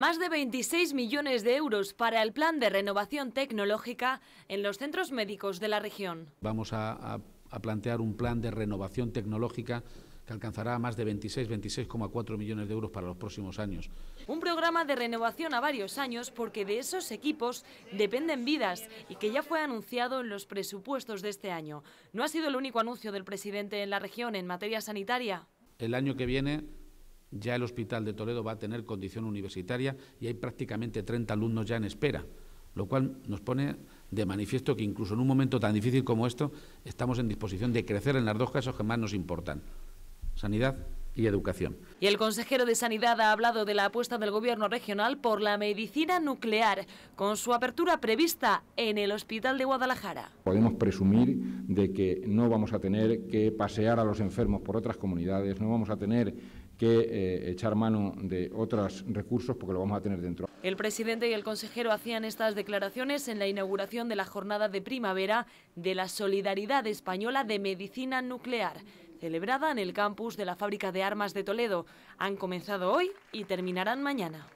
Más de 26 millones de euros para el plan de renovación tecnológica en los centros médicos de la región. Vamos a, plantear un plan de renovación tecnológica que alcanzará más de 26, 26,4 millones de euros para los próximos años. Un programa de renovación a varios años porque de esos equipos dependen vidas y que ya fue anunciado en los presupuestos de este año. No ha sido el único anuncio del presidente en la región en materia sanitaria. El año que viene ya el Hospital de Toledo va a tener condición universitaria y hay prácticamente 30 alumnos ya en espera, lo cual nos pone de manifiesto que incluso en un momento tan difícil como esto estamos en disposición de crecer en las dos casos que más nos importan. Sanidad y educación. Y el consejero de Sanidad ha hablado de la apuesta del Gobierno regional por la medicina nuclear, con su apertura prevista en el Hospital de Guadalajara. Podemos presumir de que no vamos a tener que pasear a los enfermos por otras comunidades, no vamos a tener que eh, echar mano de otros recursos porque lo vamos a tener dentro. El presidente y el consejero hacían estas declaraciones en la inauguración de la jornada de primavera de la Solidaridad Española de Medicina Nuclear celebrada en el campus de la Fábrica de Armas de Toledo. Han comenzado hoy y terminarán mañana.